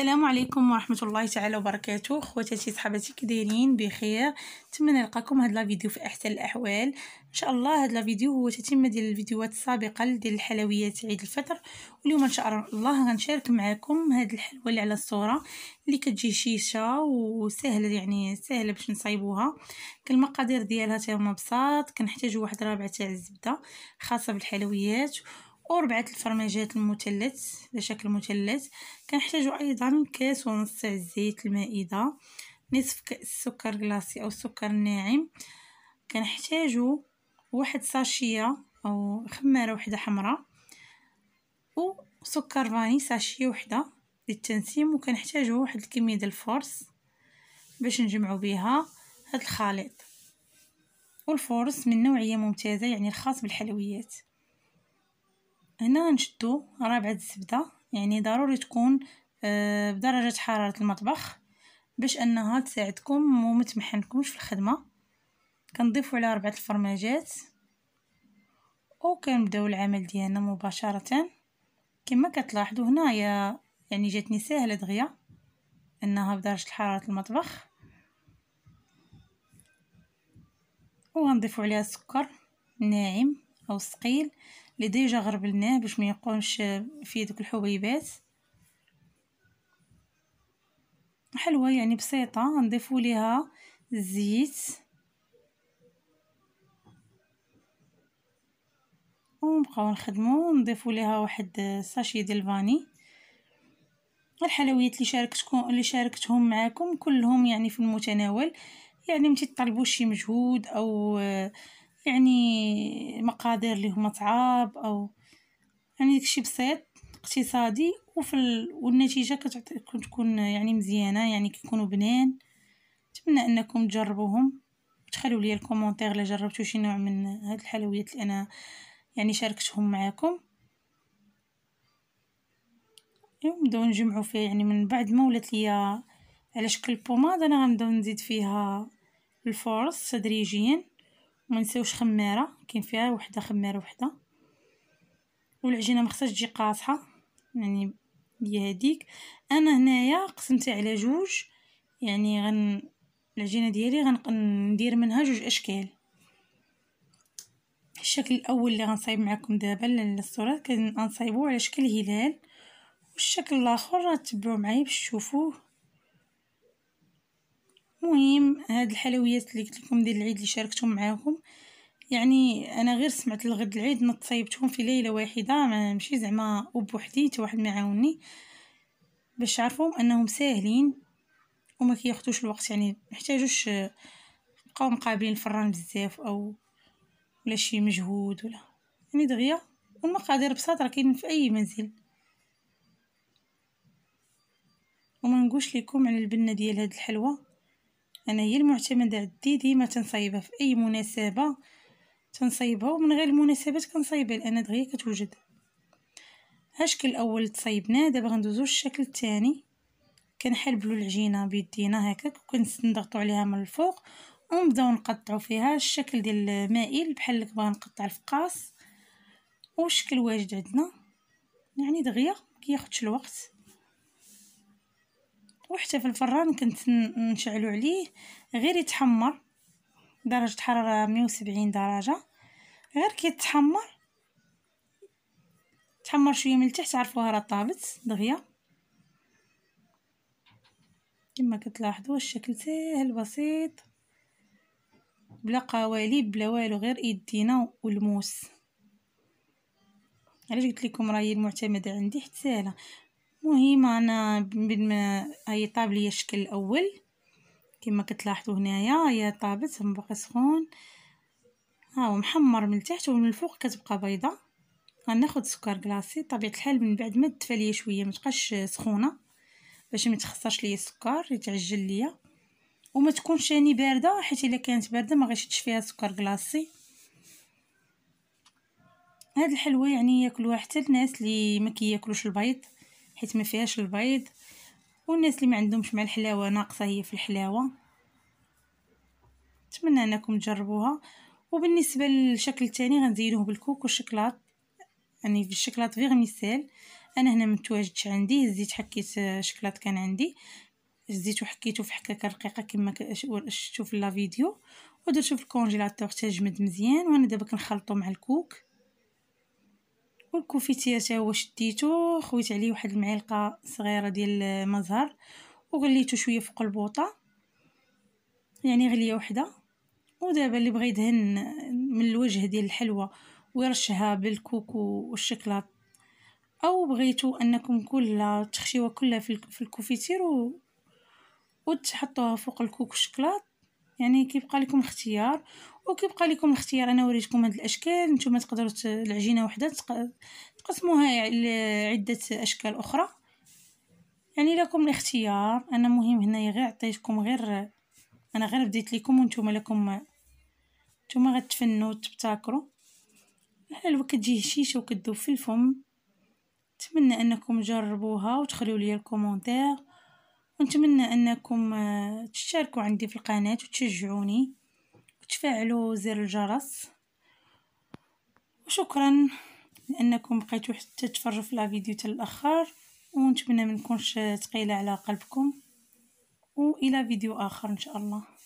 السلام عليكم ورحمه الله تعالى وبركاته خواتاتي صحباتي كديرين بخير نتمنى نلقاكم هاد لا فيديو في احسن الاحوال ان شاء الله هاد لا فيديو هو تتمه ديال الفيديوهات السابقه ديال الحلويات عيد الفطر واليوم ان شاء الله غنشارك معكم هاد الحلوه اللي على الصوره اللي كتجي شيشه وسهله يعني سهله باش نصايبوها المقادير ديالها تاهما بساط كنحتاجو واحد رابع تاع الزبده خاصه بالحلويات وربعة الفرماجات المثلث على شكل مثلث كنحتاجو ايضا كاس ونص تاع الزيت المائده نصف كاس سكر كلاصي او السكر الناعم كنحتاجو واحد ساشيه او خماره وحده حمراء وسكر فاني ساشيه وحده للتنسيم وكنحتاجو واحد الكميه ديال الفورس باش نجمعو بها هاد الخليط والفورس من نوعيه ممتازه يعني الخاص بالحلويات هنا نشدو رابعة الزبدة يعني ضروري تكون آه، بدرجة حرارة المطبخ باش انها تساعدكم ومتمحنكمش في الخدمة كنضيفو على ربعة الفرماجات وكنبداو العمل ديالنا مباشرة كما كتلاحظوا هنايا يعني جاتني ساهله دغيا انها بدرجه حراره المطبخ وغنضيفو عليها السكر ناعم او ثقيل اللي ديجا غربلناه باش ما يقومش فيه دوك الحبيبات حلوة يعني بسيطة نضيفو ليها الزيت ونبقاو نخدمو نضيفو ليها واحد ساشي ديال الفاني الحلويات اللي شاركتكم اللي شاركتهم معاكم كلهم يعني في المتناول يعني تطلبوش شي مجهود او آه يعني مقادير اللي هما تعاب او يعني داكشي بسيط اقتصادي وفي ال... والنتيجه كتكون كتكون يعني مزيانه يعني كيكونوا بنين نتمنى انكم تجربوهم تخلوا لي الكومونتير الا جربتو شي نوع من هاد الحلويات اللي انا يعني شاركتهم معاكم نبداو نجمعو فيه يعني من بعد ما ولات ليا على شكل بوماد انا غنبداو نزيد فيها الفورص تدريجيا ما نساوش خماره كاين فيها وحده خماره وحده والعجينه ما خصهاش تجي قاصحه يعني هي هذيك انا هنايا قسمتها على جوج يعني غن العجينه ديالي غندير منها جوج اشكال الشكل الاول اللي غنصايب معكم دابا للصوره كنصايبو على شكل هلال والشكل الاخر تبعوا معايا باش تشوفوه مهم هاد الحلويات اللي قلت لكم ديال العيد اللي شاركتهم معاكم يعني أنا غير سمعت الغد العيد نط صيبتهم في ليلة واحدة ما ماشي زعما وبوحدي حتى واحد ما عاوني باش عرفهم أنهم ساهلين وما كياخذوش الوقت يعني محتاجوش بقاو مقابلين الفران بزاف أو ولا شي مجهود ولا يعني دغيا والمقادير بساط راه كاين في أي منزل وما نقولش لكم على البنه ديال هاد الحلوه انا هي المعتمده عندي ديما تنصايبها في اي مناسبه تنصيبها ومن غير المناسبات كنصايبها لان دغيا كتوجد ها الشكل الاول تصايبناه دابا غندوزو الشكل الثاني كنحلبلو العجينه بيدينا هكاك وكنضغطو عليها من الفوق ونبداو نقطعو فيها الشكل ديال المائل بحال كنبغي نقطع الفقاص والشكل واجد عندنا يعني دغيا كياخدش الوقت وحتى في الفران كنت نشعلو عليه غير يتحمر درجة حرارة مية وسبعين درجة غير كيتحمر تحمر شوية من التحت عرفوها راه طابت دغيا كما كتلاحظوا الشكل ساهل بسيط بلا قوالب بلا والو غير يدينا والموس علاش قلت لكم راهي المعتمده عندي حتى ساهله مهم انا بما هي طاب ليا الشكل الاول كما كتلاحظوا هنايا هي طابت باقي سخون ها هو محمر من التحت ومن الفوق كتبقى بيضه غناخذ سكر كلاصي طبيعه الحال من بعد ما تدفى ليا شويه ما تبقاش سخونه باش ما تخسرش ليا السكر يتعجل ليا وما تكونش يعني بارده حيت الا كانت بارده ما غيشدش فيها سكر كلاصي هاد الحلوه يعني ياكلوها حتى الناس اللي ما كياكلوش البيض حيت ما فيهاش البيض والناس اللي ما عندهمش مع الحلاوه ناقصه هي في الحلاوه نتمنى انكم تجربوها وبالنسبه للشكل الثاني غنزيدوه بالكوك والشكلاط يعني غير فيغميسيل انا هنا متواجدش عندي هزيت حكيت آه، شكلاط كان عندي هزيتو حكيتو في حكاكه رقيقه كما شفتوا في لا فيديو ودرتو في الكونجيلاتور تجمد مزيان وانا دابا كنخلطو مع الكوك والكوفيتيه حتى هو شديتو خويت عليه واحد المعلقه صغيره ديال زهر وغليته شويه فوق البوطه يعني غليه وحده ودابا اللي بغى يدهن من الوجه ديال الحلوى ويرشها بالكوكو والشكلاط او بغيتو انكم كلها تخشيوها كلها في الكوفيتير و وتحطوها فوق الكوكو الشكلاط يعني كيبقى لكم اختيار وكيبقى لكم الاختيار انا وريتكم هاد الاشكال نتوما تقدروا العجينه وحده تقسموها لعده اشكال اخرى يعني لكم الاختيار انا مهم هنايا غير عطيتكم غير انا غير بديت لكم وانتم لكم نتوما غتفنوا وتبتكروا الحلوه كتجي هشيشه وكتذوب في الفم نتمنى انكم جربوها وتخليو لي الكومونتير ونتمنى انكم آه، تشاركوا عندي في القناة وتشجعوني وتفعلوا زر الجرس وشكرا لانكم بقيتوا حتى تفرجوا في لا فيديو حتى الاخر ونتمنى ما نكونش ثقيله على قلبكم والى فيديو اخر ان شاء الله